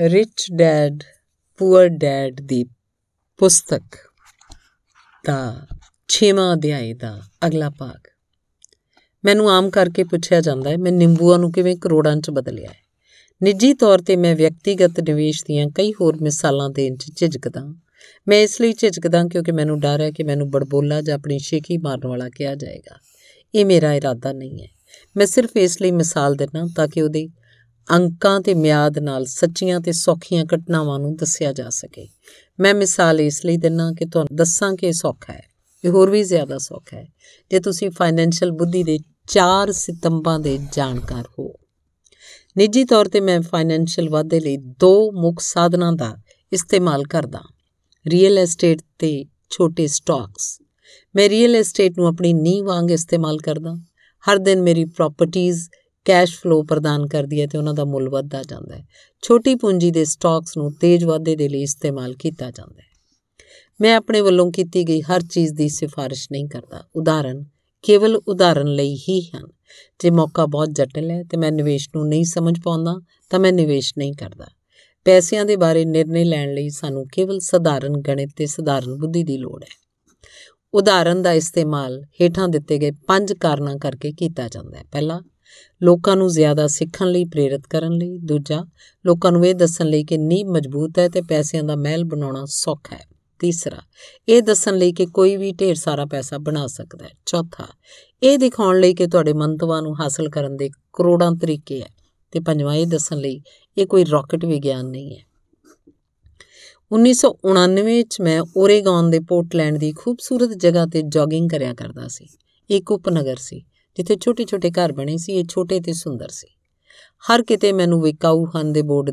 rich dad poor dad ਦੀ ਪੁਸਤਕ ਦਾ 6ਵਾਂ ਅਧਿਆਇ ਦਾ ਅਗਲਾ ਭਾਗ ਮੈਨੂੰ ਆਮ ਕਰਕੇ ਪੁੱਛਿਆ ਜਾਂਦਾ ਹੈ ਮੈਂ ਨਿੰਬੂਆਂ ਨੂੰ ਕਿਵੇਂ ਕਰੋੜਾਂ 'ਚ ਬਦਲਿਆ ਹੈ ਨਿੱਜੀ ਤੌਰ ਤੇ ਮੈਂ ਵਿਅਕਤੀਗਤ ਨਿਵੇਸ਼ ਦੀਆਂ ਕਈ ਹੋਰ ਮਿਸਾਲਾਂ ਦੇਣ 'ਚ ਝਿਜਕਦਾ ਮੈਂ ਇਸ ਲਈ ਝਿਜਕਦਾ ਕਿਉਂਕਿ ਮੈਨੂੰ ਡਰ ਹੈ ਕਿ ਮੈਨੂੰ ਬੜਬੋਲਾ ਜਾਂ ਆਪਣੀ ਸ਼ੇਖੀ ਮਾਰਨ ਵਾਲਾ ਕਿਹਾ ਜਾਏਗਾ ਇਹ ਮੇਰਾ ਇਰਾਦਾ ਨਹੀਂ ਹੈ ਮੈਂ ਸਿਰਫ ਇਸ ਲਈ ਮਿਸਾਲ ਦਿੰਦਾ ਤਾਂ ਕਿ ਉਹਦੇ ਅੰਕਾਂ ਤੇ ਮਿਆਦ ਨਾਲ ਸੱਚੀਆਂ ਤੇ ਸੌਖੀਆਂ ਘਟਨਾਵਾਂ ਨੂੰ ਦੱਸਿਆ ਜਾ ਸਕੇ ਮੈਂ ਮਿਸਾਲ ਇਸ ਲਈ ਦਿੰਨਾ ਕਿ ਤੁਹਾਨੂੰ ਦੱਸਾਂ ਕਿ ਸੌਖਾ ਹੈ ਇਹ ਹੋਰ ਵੀ ਜ਼ਿਆਦਾ ਸੌਖਾ ਹੈ ਜੇ ਤੁਸੀਂ ਫਾਈਨੈਂਸ਼ੀਅਲ ਬੁੱਧੀ ਦੇ 4 ਸਿਤੰਬਾਂ ਦੇ ਜਾਣਕਾਰ ਹੋ ਨਿੱਜੀ ਤੌਰ ਤੇ ਮੈਂ ਫਾਈਨੈਂਸ਼ੀਅਲ ਵਾਧੇ ਲਈ ਦੋ ਮੁੱਖ ਸਾਧਨਾਂ ਦਾ ਇਸਤੇਮਾਲ ਕਰਦਾ ਰੀਅਲ ਐਸਟੇਟ ਤੇ ਛੋਟੇ ਸਟਾਕਸ ਮੈਂ ਰੀਅਲ ਐਸਟੇਟ ਨੂੰ ਆਪਣੀ ਨੀਂਹ ਵਾਂਗ ਇਸਤੇਮਾਲ ਕਰਦਾ ਹਰ ਦਿਨ ਮੇਰੀ ਪ੍ਰਾਪਰਟੀਆਂ ਕੈਸ਼ ਫਲੋ ਪ੍ਰਦਾਨ ਕਰਦੀ ਹੈ ਤੇ ਉਹਨਾਂ ਦਾ ਮੁੱਲ ਵੱਧਦਾ ਜਾਂਦਾ ਹੈ ਛੋਟੀ ਪੂੰਜੀ ਦੇ ਸਟਾਕਸ ਨੂੰ ਤੇਜ਼ ਵਾਧੇ ਦੇ ਲਈ ਇਸਤੇਮਾਲ ਕੀਤਾ ਜਾਂਦਾ ਹੈ ਮੈਂ ਆਪਣੇ ਵੱਲੋਂ ਕੀਤੀ ਗਈ ਹਰ ਚੀਜ਼ ਦੀ ਸਿਫਾਰਿਸ਼ ਨਹੀਂ ਕਰਦਾ ਉਦਾਹਰਨ ਕੇਵਲ ਉਦਾਹਰਨ ਲਈ ਹੀ ਹਨ ਜੇ ਮੌਕਾ ਬਹੁਤ ਜਟਿਲ ਹੈ ਤੇ ਮੈਂ ਨਿਵੇਸ਼ ਨੂੰ ਨਹੀਂ ਸਮਝ ਪਾਉਂਦਾ ਤਾਂ ਮੈਂ ਨਿਵੇਸ਼ ਨਹੀਂ ਕਰਦਾ ਪੈਸਿਆਂ ਦੇ ਬਾਰੇ ਨਿਰਣੇ ਲੈਣ ਲਈ ਸਾਨੂੰ ਕੇਵਲ ਸਧਾਰਨ ਗਣਿਤ ਤੇ ਸਧਾਰਨ ਬੁੱਧੀ ਦੀ ਲੋੜ ਹੈ ਉਦਾਹਰਨ ਦਾ ਇਸਤੇਮਾਲ ਹੇਠਾਂ ਦਿੱਤੇ ਗਏ ਪੰਜ ਕਾਰਨਾਂ ਕਰਕੇ ਕੀਤਾ ਜਾਂਦਾ ਹੈ ਪਹਿਲਾ ਲੋਕਾਂ ਨੂੰ ਜ਼ਿਆਦਾ ਸਿੱਖਣ ਲਈ ਪ੍ਰੇਰਿਤ ਕਰਨ ਲਈ ਦੂਜਾ ਲੋਕਾਂ ਨੂੰ ਇਹ ਦੱਸਣ ਲਈ ਕਿ ਨੀਂਹ ਮਜ਼ਬੂਤ ਹੈ ਤੇ ਪੈਸਿਆਂ ਦਾ ਮਹਿਲ ਬਣਾਉਣਾ ਸੌਖਾ ਹੈ ਤੀਸਰਾ ਇਹ ਦੱਸਣ ਲਈ ਕਿ ਕੋਈ ਵੀ ਢੇਰ ਸਾਰਾ ਪੈਸਾ ਬਣਾ ਸਕਦਾ ਹੈ ਚੌਥਾ ਇਹ ਦਿਖਾਉਣ ਲਈ ਕਿ ਤੁਹਾਡੇ ਮੰਤਵਾਂ ਨੂੰ ਹਾਸਲ ਕਰਨ ਦੇ ਕਰੋੜਾਂ ਤਰੀਕੇ ਹੈ ਤੇ ਪੰਜਵਾਂ ਇਹ ਦੱਸਣ ਲਈ ਇਹ ਕੋਈ ਰਾਕਟ ਵਿਗਿਆਨ ਨਹੀਂ ਹੈ 1999 ਵਿੱਚ ਮੈਂ ਓਰੇਗਨ ਦੇ ਪੋਰਟਲੈਂਡ ਦੀ ਖੂਬਸੂਰਤ ਜਗ੍ਹਾ ਤੇ ਜੋਗਿੰਗ ਕਰਿਆ ਕਰਦਾ ਸੀ ਇੱਕ ਉਪਨਗਰ ਸੀ ਜਿੱਥੇ ਛੋਟੇ-ਛੋਟੇ ਘਰ ਬਣੇ ਸੀ ਇਹ ਛੋਟੇ ਤੇ ਸੁੰਦਰ ਸੀ ਹਰ ਕਿਤੇ ਮੈਨੂੰ ਵਿਕਾਊ ਹਨ ਦੇ ਬੋਰਡ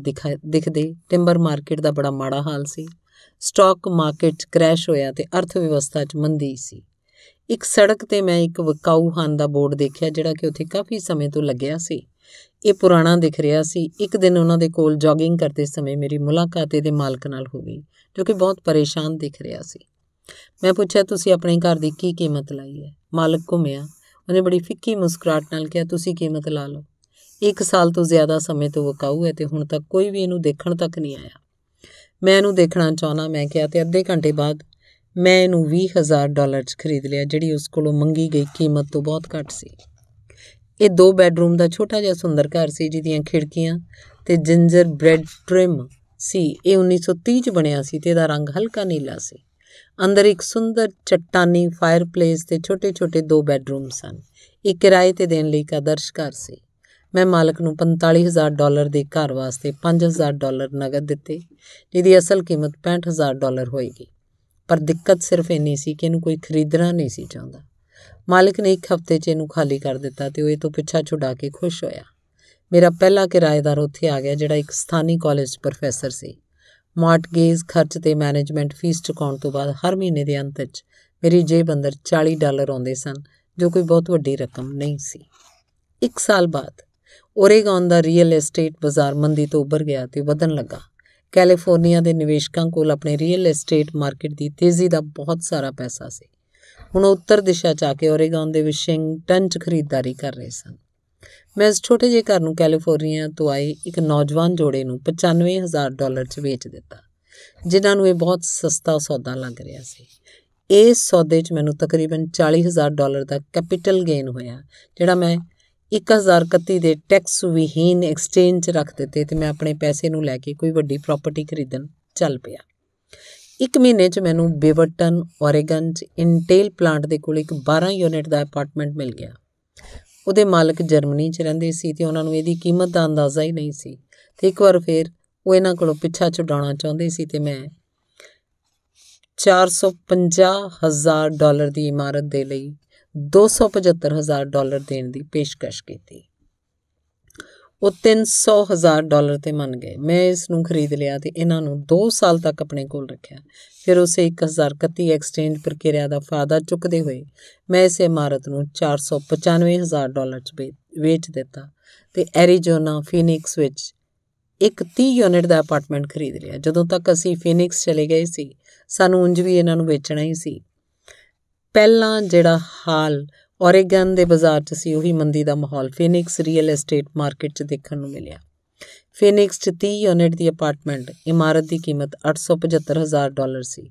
ਦਿਖਦੇ ਟਿੰਬਰ ਮਾਰਕੀਟ ਦਾ ਬੜਾ ਮਾੜਾ ਹਾਲ ਸੀ ਸਟਾਕ ਮਾਰਕੀਟ ਕ੍ਰੈਸ਼ ਹੋਇਆ ਤੇ ਅਰਥ ਵਿਵਸਥਾ 'ਚ ਮੰਦੀ ਸੀ ਇੱਕ ਸੜਕ ਤੇ ਮੈਂ ਇੱਕ ਵਿਕਾਊ ਹਨ ਦਾ ਬੋਰਡ ਦੇਖਿਆ ਜਿਹੜਾ ਕਿ ਉੱਥੇ ਕਾਫੀ ਸਮੇਂ ਤੋਂ ਲੱਗਿਆ ਸੀ ਇਹ ਪੁਰਾਣਾ ਦਿਖ ਰਿਹਾ ਸੀ ਇੱਕ ਦਿਨ ਉਹਨਾਂ ਦੇ ਕੋਲ ਜੋਗਿੰਗ ਕਰਦੇ ਸਮੇਂ ਮੇਰੀ ਮੁਲਾਕਾਤ ਇਹਦੇ ਮਾਲਕ ਨਾਲ ਹੋ ਗਈ ਜੋ ਕਿ ਬਹੁਤ ਪਰੇਸ਼ਾਨ ਦਿਖ ਰਿਹਾ ਸੀ ਮੈਂ ਪੁੱਛਿਆ ਤੁਸੀਂ ਆਪਣੇ ਘਰ ਦੀ ਕੀ ਕੀਮਤ ਲਾਈ ਹੈ ਮਾਲਕ ਘੁੰਮਿਆ ਉਹਨੇ ਬੜੀ ਫਿੱਕੀ ਮੁਸਕਰਾਟ ਨਾਲ ਕਿਹਾ ਤੁਸੀਂ ਕੀਮਤ ਲਾ ਲਓ ਇੱਕ ਸਾਲ ਤੋਂ ਜ਼ਿਆਦਾ ਸਮੇਂ ਤੋਂ ਵਕਾਊ ਹੈ ਤੇ ਹੁਣ ਤੱਕ ਕੋਈ ਵੀ ਇਹਨੂੰ ਦੇਖਣ ਤੱਕ ਨਹੀਂ ਆਇਆ ਮੈਂ ਇਹਨੂੰ ਦੇਖਣਾ ਚਾਹਣਾ ਮੈਂ ਕਿਹਾ ਤੇ ਅੱਧੇ ਘੰਟੇ ਬਾਅਦ ਮੈਂ ਇਹਨੂੰ 20000 ਡਾਲਰ 'ਚ ਖਰੀਦ ਲਿਆ ਜਿਹੜੀ ਉਸ ਕੋਲੋਂ ਮੰਗੀ ਗਈ ਕੀਮਤ ਤੋਂ ਬਹੁਤ ਘੱਟ ਸੀ ਇਹ ਦੋ ਬੈੱਡਰੂਮ ਦਾ ਛੋਟਾ ਜਿਹਾ ਸੁੰਦਰ ਘਰ ਸੀ ਜਿਹਦੀਆਂ ਖਿੜਕੀਆਂ ਤੇ ਜਿੰਜਰ ਬ੍ਰੈਡ ਟ੍ਰਿਮ ਸੀ ਇਹ 1930 ਚ ਬਣਿਆ ਸੀ ਤੇ ਇਹਦਾ ਰੰਗ ਹਲਕਾ ਨੀਲਾ ਸੀ ਅੰਦਰ ਇੱਕ ਸੁੰਦਰ ਚਟਾਨੀ ਫਾਇਰਪਲੇਸ ਤੇ ਛੋਟੇ-ਛੋਟੇ ਦੋ ਬੈੱਡਰੂਮ ਸਨ ਇਹ ਕਿਰਾਏ ਤੇ ਦੇਣ ਲਈ ਇੱਕ ਘਰ ਸੀ ਮੈਂ ਮਾਲਕ ਨੂੰ 45000 ਡਾਲਰ ਦੇ ਘਰ ਵਾਸਤੇ 5000 ਡਾਲਰ ਨਗਦ ਦਿੱਤੇ ਜਿਹਦੀ ਅਸਲ ਕੀਮਤ 65000 ਡਾਲਰ ਹੋਏਗੀ ਪਰ ਦਿੱਕਤ ਸਿਰਫ ਇੰਨੀ ਸੀ ਕਿ ਇਹਨੂੰ ਕੋਈ ਖਰੀਦਣਾ ਨਹੀਂ ਸੀ ਚਾਹੁੰਦਾ ਮਾਲਕ ਨੇ ਇੱਕ ਹਫ਼ਤੇ 'ਚ ਇਹਨੂੰ ਖਾਲੀ ਕਰ ਦਿੱਤਾ ਤੇ ਉਹ ਇਹ ਤੋਂ ਪਿੱਛਾ ਛੁਡਾ ਕੇ ਖੁਸ਼ ਹੋਇਆ ਮੇਰਾ ਪਹਿਲਾ ਕਿਰਾਏਦਾਰ ਉੱਥੇ ਆ ਗਿਆ ਜਿਹੜਾ ਇੱਕ ਸਥਾਨੀ ਕਾਲਜ ਪ੍ਰੋਫੈਸਰ ਸੀ ਮਾਰਟਗੇਜ ਖਰਚ ਤੇ ਮੈਨੇਜਮੈਂਟ ਫੀਸ ਚੁਕਾਉਣ ਤੋਂ ਬਾਅਦ ਹਰ ਮਹੀਨੇ ਦੇ ਅੰਤ ਵਿੱਚ ਮੇਰੀ ਜੇਬ ਅੰਦਰ 40 ਡਾਲਰ ਆਉਂਦੇ ਸਨ ਜੋ ਕੋਈ ਬਹੁਤ ਵੱਡੀ ਰਕਮ ਨਹੀਂ ਸੀ ਇੱਕ ਸਾਲ ਬਾਅਦ ਓਰੇਗਨ ਦਾ ਰੀਅਲ ਏਸਟੇਟ ਬਾਜ਼ਾਰ ਮੰਦੀ ਤੋਂ ਉੱਭਰ ਗਿਆ ਤੇ ਵਧਣ ਲੱਗਾ ਕੈਲੀਫੋਰਨੀਆ ਦੇ ਨਿਵੇਸ਼ਕਾਂ ਕੋਲ ਆਪਣੇ ਰੀਅਲ ਏਸਟੇਟ ਮਾਰਕੀਟ ਦੀ ਤੇਜ਼ੀ ਦਾ ਬਹੁਤ ਸਾਰਾ ਪੈਸਾ ਸੀ ਹੁਣ ਉੱਤਰ ਦਿਸ਼ਾ ਚ ਆ ਕੇ ਓਰੇਗਨ ਦੇ ਵਿਸ਼ਿੰਗਟਨ ਚ ਖਰੀਦਦਾਰੀ ਕਰ ਰਹੇ ਸਨ ਮੈਂ ਇਸ ਛੋਟੇ ਜਿਹੇ ਘਰ ਨੂੰ ਕੈਲੀਫੋਰਨੀਆ ਤੋਂ ਆਏ ਇੱਕ ਨੌਜਵਾਨ ਜੋੜੇ ਨੂੰ 95000 ਡਾਲਰ 'ਚ ਵੇਚ ਦਿੱਤਾ ਜਿਨ੍ਹਾਂ ਨੂੰ ਇਹ ਬਹੁਤ ਸਸਤਾ ਸੌਦਾ ਲੱਗ ਰਿਹਾ ਸੀ ਇਸ ਸੌਦੇ 'ਚ ਮੈਨੂੰ ਤਕਰੀਬਨ 40000 ਡਾਲਰ ਦਾ ਕੈਪੀਟਲ ਗੇਨ ਹੋਇਆ ਜਿਹੜਾ ਮੈਂ 1031 ਦੇ ਟੈਕਸ ਵਿਹੀਨ ਐਕਸਚੇਂਜ 'ਚ ਰੱਖ ਦਿੱਤੇ ਤੇ ਮੈਂ ਆਪਣੇ ਪੈਸੇ ਨੂੰ ਲੈ ਕੇ ਕੋਈ ਵੱਡੀ ਪ੍ਰਾਪਰਟੀ ਖਰੀਦਣ ਚੱਲ ਪਿਆ ਇੱਕ ਮਹੀਨੇ 'ਚ ਮੈਨੂੰ ਬੇਵਰਟਨ ਓਰੇਗਨ 'ਚ ਇਨਟੇਲ ਪਲਾਂਟ ਦੇ ਕੋਲ ਇੱਕ 12 ਯੂਨਿਟ ਦਾ ਅਪਾਰਟਮੈਂਟ ਮਿਲ ਗਿਆ ਉਹਦੇ ਮਾਲਕ ਜਰਮਨੀ 'ਚ ਰਹਿੰਦੇ ਸੀ ਤੇ ਉਹਨਾਂ ਨੂੰ ਇਹਦੀ ਕੀਮਤ ਦਾ ਅੰਦਾਜ਼ਾ ਹੀ ਨਹੀਂ ਸੀ ਤੇ ਇੱਕ ਵਾਰ ਫੇਰ ਉਹ ਇਹਨਾਂ ਕੋਲੋਂ ਪਿੱਛਾ ਛੁਡਾਉਣਾ ਚਾਹੁੰਦੇ ਸੀ ਤੇ ਮੈਂ 450000 ਡਾਲਰ ਦੀ ਇਮਾਰਤ ਦੇ ਲਈ 275000 ਡਾਲਰ ਦੇਣ ਦੀ ਪੇਸ਼ਕਸ਼ ਕੀਤੀ ਉਹ 300000 ਡਾਲਰ ਤੇ ਮੰਨ ਗਏ ਮੈਂ ਇਸ ਨੂੰ ਖਰੀਦ ਲਿਆ ਤੇ ਇਹਨਾਂ ਨੂੰ 2 ਸਾਲ ਤੱਕ ਆਪਣੇ ਕੋਲ ਰੱਖਿਆ ਫਿਰ ਉਸੇ 1031 ਐਕਸਚੇਂਜ ਪ੍ਰਕਿਰਿਆ ਦਾ ਫਾਇਦਾ ਚੁੱਕਦੇ ਹੋਏ ਮੈਂ ਇਸ ਇਮਾਰਤ ਨੂੰ 495000 ਡਾਲਰ 'ਚ ਵੇਚ ਦਿੱਤਾ ਤੇ ਐਰੀਜ਼ੋਨਾ ਫੀਨਿਕਸ ਵਿੱਚ ਇੱਕ 30 ਯੂਨਿਟ ਦਾ ਅਪਾਰਟਮੈਂਟ ਖਰੀਦ ਲਿਆ ਜਦੋਂ ਤੱਕ ਅਸੀਂ ਫੀਨਿਕਸ ਚਲੇ ਗਏ ਸੀ ਸਾਨੂੰ ਉਂਝ ਵੀ ਇਹਨਾਂ ਨੂੰ ਵੇਚਣਾ ਹੀ ਸੀ ਪਹਿਲਾਂ ਜਿਹੜਾ ਹਾਲ ਔਰੇਗਨ ਦੇ ਬਾਜ਼ਾਰ 'ਚ ਸੀ ਉਹੀ ਮੰਦੀ ਦਾ ਮਾਹੌਲ ਫੀਨਿਕਸ ਰੀਅਲ ਏਸਟੇਟ ਮਾਰਕੀਟ 'ਚ ਦੇਖਣ ਨੂੰ ਮਿਲਿਆ ਫੀਨਿਕਸ 'ਚ 30 ਯੂਨਿਟ ਦੀ ਅਪਾਰਟਮੈਂਟ ਇਮਾਰਤ ਦੀ ਕੀਮਤ 875000 ਡਾਲਰ ਸੀ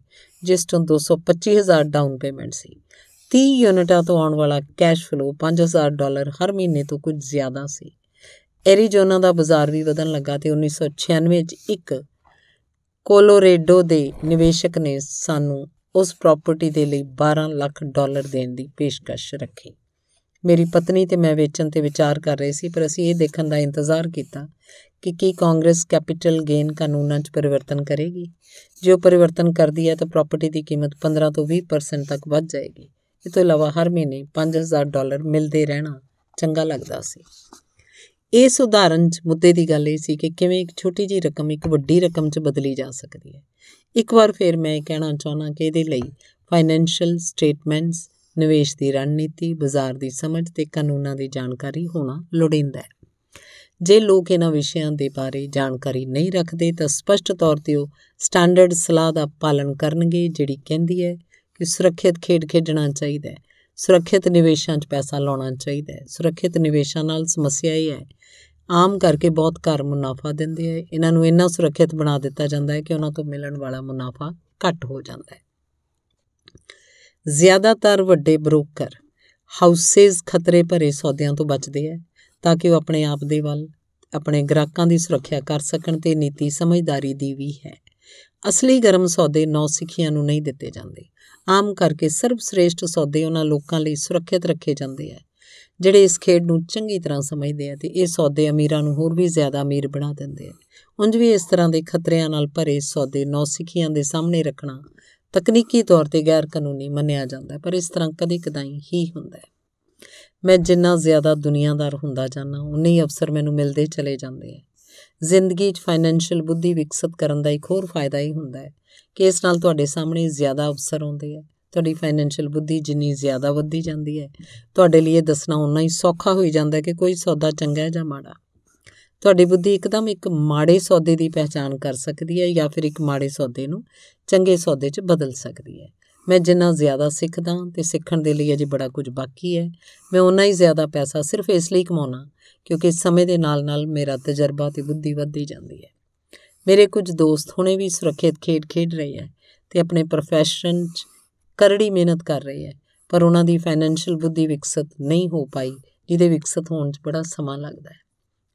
ਜਿਸ ਤੋਂ 225000 ਡਾਊਨ ਪੇਮੈਂਟ ਸੀ 30 ਯੂਨਿਟਾਂ ਤੋਂ ਆਉਣ ਵਾਲਾ ਕੈਸ਼ ਫਲੋ 5000 ਡਾਲਰ ਹਰ ਮਹੀਨੇ ਤੋਂ ਕੁਝ ਜ਼ਿਆਦਾ ਸੀ ਐਰੀਜ਼ੋਨਾ ਦਾ ਬਾਜ਼ਾਰ ਵੀ ਵਧਣ ਲੱਗਾ ਤੇ 1996 'ਚ ਇੱਕ ਕੋਲੋਰੇਡੋ ਦੇ ਨਿਵੇਸ਼ਕ ਨੇ ਸਾਨੂੰ ਉਸ ਪ੍ਰਾਪਰਟੀ ਦੇ ਲਈ 12 ਲੱਖ ਡਾਲਰ ਦੇਣ ਦੀ ਪੇਸ਼ਕਸ਼ ਰੱਖੀ ਮੇਰੀ ਪਤਨੀ ਤੇ ਮੈਂ ਵੇਚਣ ਤੇ ਵਿਚਾਰ ਕਰ ਰਹੇ ਸੀ ਪਰ ਅਸੀਂ ਇਹ ਦੇਖਣ ਦਾ ਇੰਤਜ਼ਾਰ ਕੀਤਾ ਕਿ ਕੀ ਕਾਂਗਰਸ ਕੈਪੀਟਲ ਗੇਨ ਕਾਨੂੰਨਾਂ 'ਚ ਪਰਿਵਰਤਨ ਕਰੇਗੀ ਜੇ ਉਹ ਪਰਿਵਰਤਨ ਕਰਦੀ ਹੈ ਤਾਂ ਪ੍ਰਾਪਰਟੀ ਦੀ ਕੀਮਤ 15 ਤੋਂ 20% ਤੱਕ ਵੱਧ ਜਾਏਗੀ ਇਸ ਤੋਂ ਇਲਾਵਾ ਹਰ ਮਹੀਨੇ 5000 ਡਾਲਰ ਮਿਲਦੇ ਰਹਿਣਾ ਚੰਗਾ ਲੱਗਦਾ ਸੀ ਇਸ ਉਦਾਹਰਨ 'ਚ ਮੁੱਦੇ ਦੀ ਗੱਲ ਇਹ ਸੀ ਕਿ ਕਿਵੇਂ ਇੱਕ ਛੋਟੀ ਜੀ ਰਕਮ ਇੱਕ ਵੱਡੀ ਰਕਮ 'ਚ ਬਦਲੀ ਜਾ ਸਕਦੀ ਹੈ ਇੱਕ ਵਾਰ ਫਿਰ ਮੈਂ ਇਹ ਕਹਿਣਾ ਚਾਹਣਾ ਕਿ ਇਹਦੇ ਲਈ ਫਾਈਨੈਂਸ਼ੀਅਲ ਸਟੇਟਮੈਂਟਸ ਨਿਵੇਸ਼ ਦੀ ਰਣਨੀਤੀ ਬਾਜ਼ਾਰ ਦੀ ਸਮਝ ਤੇ ਕਾਨੂੰਨਾਂ ਦੀ ਜਾਣਕਾਰੀ ਹੋਣਾ ਲੋੜਿੰਦਾ ਹੈ ਜੇ ਲੋਕ ਇਹਨਾਂ ਵਿਸ਼ਿਆਂ ਦੇ ਬਾਰੇ ਜਾਣਕਾਰੀ ਨਹੀਂ ਰੱਖਦੇ ਤਾਂ ਸਪਸ਼ਟ ਤੌਰ ਤੇ ਉਹ ਸਟੈਂਡਰਡ ਸਲਾਹ ਦਾ ਪਾਲਣ ਕਰਨਗੇ ਜਿਹੜੀ ਕਹਿੰਦੀ ਹੈ ਕਿ ਸੁਰੱਖਿਅਤ ਖੇਡ ਖੇਡਣਾ ਚਾਹੀਦਾ ਹੈ ਸੁਰੱਖਿਅਤ ਨਿਵੇਸ਼ਾਂ 'ਚ ਪੈਸਾ ਲਾਉਣਾ ਚਾਹੀਦਾ ਹੈ ਸੁਰੱਖਿਅਤ ਨਿਵੇਸ਼ਾਂ ਨਾਲ ਸਮੱਸਿਆ ਇਹ ਹੈ ਆਮ ਕਰਕੇ ਬਹੁਤ ਘਰ ਮੁਨਾਫਾ ਦਿੰਦੇ ਆ ਇਹਨਾਂ ਨੂੰ ਇੰਨਾ ਸੁਰੱਖਿਅਤ ਬਣਾ ਦਿੱਤਾ ਜਾਂਦਾ ਹੈ ਕਿ ਉਹਨਾਂ ਤੋਂ ਮਿਲਣ ਵਾਲਾ ਮੁਨਾਫਾ ਘੱਟ ਹੋ ਜਾਂਦਾ ਹੈ ਜ਼ਿਆਦਾਤਰ ਵੱਡੇ ਬ੍ਰੋਕਰ ਹਾਊਸੇਸ ਖਤਰੇ ਭਰੇ ਸੌਦਿਆਂ ਤੋਂ ਬਚਦੇ ਆ ਤਾਂ ਕਿ ਉਹ ਆਪਣੇ ਆਪ ਦੇ ਵੱਲ ਆਪਣੇ ਗ੍ਰਾਹਕਾਂ ਦੀ ਸੁਰੱਖਿਆ ਕਰ ਸਕਣ ਤੇ ਨੀਤੀ ਸਮਝਦਾਰੀ ਦੀ ਵੀ ਹੈ ਅਸਲੀ ਗਰਮ ਸੌਦੇ ਨੌ ਸਿੱਖੀਆਂ ਨੂੰ ਨਹੀਂ ਦਿੱਤੇ ਜਾਂਦੇ ਆਮ ਕਰਕੇ ਸਰਬ ਸ੍ਰੇਸ਼ਟ ਸੌਦੇ ਉਹਨਾਂ ਲੋਕਾਂ ਲਈ ਸੁਰੱਖਿਅਤ ਰੱਖੇ ਜਾਂਦੇ ਆ ਜਿਹੜੇ ਇਸ ਖੇਡ ਨੂੰ ਚੰਗੀ ਤਰ੍ਹਾਂ ਸਮਝਦੇ ਆ ਤੇ ਇਹ ਸੌਦੇ ਅਮੀਰਾਂ ਨੂੰ ਹੋਰ ਵੀ ਜ਼ਿਆਦਾ ਅਮੀਰ ਬਣਾ ਦਿੰਦੇ ਆ ਉੰਜ ਵੀ ਇਸ ਤਰ੍ਹਾਂ ਦੇ ਖਤਰਿਆਂ ਨਾਲ ਭਰੇ ਸੌਦੇ ਨੌਸਿਕੀਆਂ ਦੇ ਸਾਹਮਣੇ ਰੱਖਣਾ ਤਕਨੀਕੀ ਤੌਰ ਤੇ ਗੈਰ ਕਾਨੂੰਨੀ ਮੰਨਿਆ ਜਾਂਦਾ ਪਰ ਇਸ ਤਰ੍ਹਾਂ ਕਦੇ ਕਦਾਈ ਹੀ ਹੁੰਦਾ ਹੈ ਮੈਂ ਜਿੰਨਾ ਜ਼ਿਆਦਾ ਦੁਨੀਆਦਾਰ ਹੁੰਦਾ ਜਾਂਦਾ ਉਨੇ ਹੀ ਅਫਸਰ ਮੈਨੂੰ ਮਿਲਦੇ ਚਲੇ ਜਾਂਦੇ ਆ ਜ਼ਿੰਦਗੀ 'ਚ ਫਾਈਨੈਂਸ਼ੀਅਲ ਬੁੱਧੀ ਵਿਕਸਿਤ ਕਰਨ ਦਾ ਇੱਕ ਹੋਰ ਫਾਇਦਾ ਹੀ ਹੁੰਦਾ ਹੈ ਕਿ ਇਸ ਨਾਲ ਤੁਹਾਡੇ ਸਾਹਮਣੇ ਜ਼ਿਆਦਾ ਅਫਸਰ ਆਉਂਦੇ ਆ ਤੁਹਾਡੀ ਫਾਈਨੈਂਸ਼ੀਅਲ ਬੁੱਧੀ ਜਿੰਨੀ ਜ਼ਿਆਦਾ ਵੱਧਦੀ ਜਾਂਦੀ ਹੈ ਤੁਹਾਡੇ ਲਈ ਇਹ ਦੱਸਣਾ ਉਨਾ ਹੀ ਸੌਖਾ ਹੋ ਜਾਂਦਾ ਹੈ ਕਿ ਕੋਈ ਸੌਦਾ ਚੰਗਾ ਹੈ ਜਾਂ ਮਾੜਾ ਤੁਹਾਡੀ ਬੁੱਧੀ ਇੱਕਦਮ ਇੱਕ ਮਾੜੇ ਸੌਦੇ ਦੀ ਪਛਾਣ ਕਰ ਸਕਦੀ ਹੈ ਜਾਂ ਫਿਰ ਇੱਕ ਮਾੜੇ ਸੌਦੇ ਨੂੰ ਚੰਗੇ ਸੌਦੇ 'ਚ ਬਦਲ ਸਕਦੀ ਹੈ ਮੈਂ ਜਿੰਨਾ ਜ਼ਿਆਦਾ ਸਿੱਖਦਾ ਤੇ ਸਿੱਖਣ ਦੇ ਲਈ ਅਜੇ ਬੜਾ ਕੁਝ ਬਾਕੀ ਹੈ ਮੈਂ ਉਨਾ ਹੀ ਜ਼ਿਆਦਾ ਪੈਸਾ ਸਿਰਫ ਇਸ ਲਈ ਕਮਾਉਣਾ ਕਿਉਂਕਿ ਸਮੇਂ ਦੇ ਨਾਲ-ਨਾਲ ਮੇਰਾ ਤਜਰਬਾ ਤੇ ਬੁੱਧੀ ਵੱਧਦੀ ਜਾਂਦੀ ਹੈ ਮੇਰੇ ਕੁਝ ਦੋਸਤ ਹੁਣੇ ਵੀ ਸੁਰੱਖਿਅਤ ਖੇਡ ਖੇਡ ਰਹੇ ਹੈ ਤੇ ਆਪਣੇ ਪ੍ਰੋਫੈਸ਼ਨ 'ਚ ਕਰੜੀ ਮਿਹਨਤ ਕਰ ਰਹੇ ਹੈ ਪਰ ਉਹਨਾਂ ਦੀ ਫਾਈਨੈਂਸ਼ੀਅਲ ਬੁੱਧੀ ਵਿਕਸਿਤ ਨਹੀਂ ਹੋ ਪਾਈ ਜਿਹਦੇ ਵਿਕਸਿਤ ਹੋਣ 'ਚ ਬੜਾ ਸਮਾਂ ਲੱਗਦਾ ਹੈ